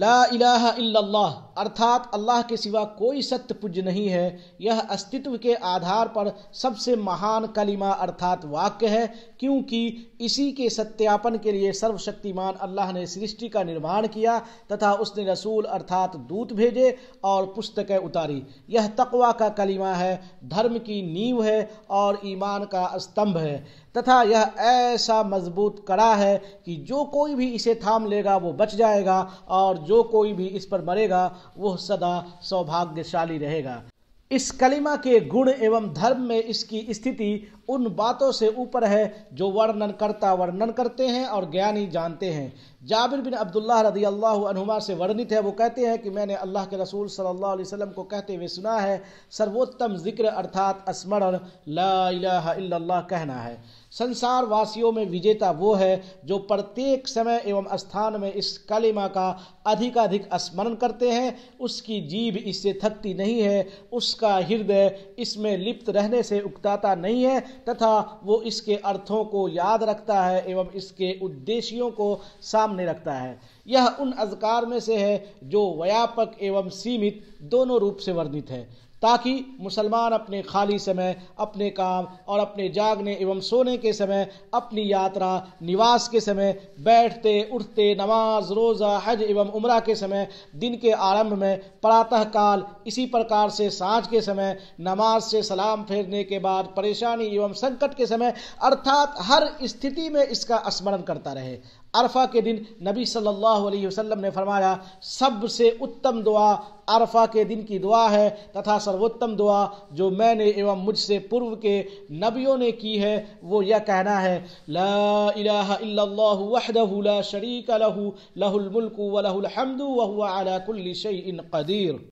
ला इलाहा इल्लल्लाह अर्थात अल्लाह के सिवा कोई सत्य पूज्य नहीं है यह अस्तित्व के आधार पर सबसे महान कलिमा अर्थात वाक्य है क्योंकि इसी के सत्यापन के लिए सर्वशक्तिमान अल्लाह ने सृष्टि का निर्माण किया तथा उसने रसूल अर्थात दूत भेजे और पुस्तकें उतारी यह तकवा का कलिमा है धर्म की नींव है और ईमान का स्तंभ है तथा यह ऐसा मजबूत कड़ा है कि जो कोई भी इसे थाम लेगा वो बच जाएगा और जो कोई भी इस पर मरेगा वह सदा सौभाग्यशाली रहेगा इस कलिमा के गुण एवं धर्म में इसकी स्थिति उन बातों से ऊपर है जो वर्णन करता वर्णन करते हैं और ज्ञानी जानते हैं जाबिर बिन अब्दुल्लाह रदी अल्लाह से वर्णित है वो कहते हैं कि मैंने अल्लाह के रसूल सल्लल्लाहु अलैहि वसल्लम को कहते हुए सुना है सर्वोत्तम जिक्र अर्थात स्मरण ला कहना है संसार वासियों में विजेता वो है जो प्रत्येक समय एवं स्थान में इस कलिमा का अधिकाधिक स्मरण करते हैं उसकी जीभ इससे थकती नहीं है उस उसका हृदय इसमें लिप्त रहने से उकताता नहीं है तथा वो इसके अर्थों को याद रखता है एवं इसके उद्देश्यों को सामने रखता है यह उन अजकार में से है जो व्यापक एवं सीमित दोनों रूप से वर्णित है ताकि मुसलमान अपने खाली समय अपने काम और अपने जागने एवं सोने के समय अपनी यात्रा निवास के समय बैठते उठते नमाज रोज़ा हज एवं उम्र के समय दिन के आरंभ में प्रातःकाल इसी प्रकार से सांझ के समय नमाज से सलाम फेरने के बाद परेशानी एवं संकट के समय अर्थात हर स्थिति में इसका स्मरण करता रहे अरफा के दिन नबी सल्ला सल्लल्लाहु अलैहि वसल्लम ने फरमाया सबसे उत्तम दुआ अरफा के दिन की दुआ है तथा सर्वोत्तम दुआ जो मैंने एवं मुझसे पूर्व के नबियों ने की है वो यह कहना है ला इलाहा इल्लल्लाहु वहदहु ला शरीक लहु लहुल मुल्कु व लहुल हम्दु व हुवा अला कुल्ली शैइन कदीर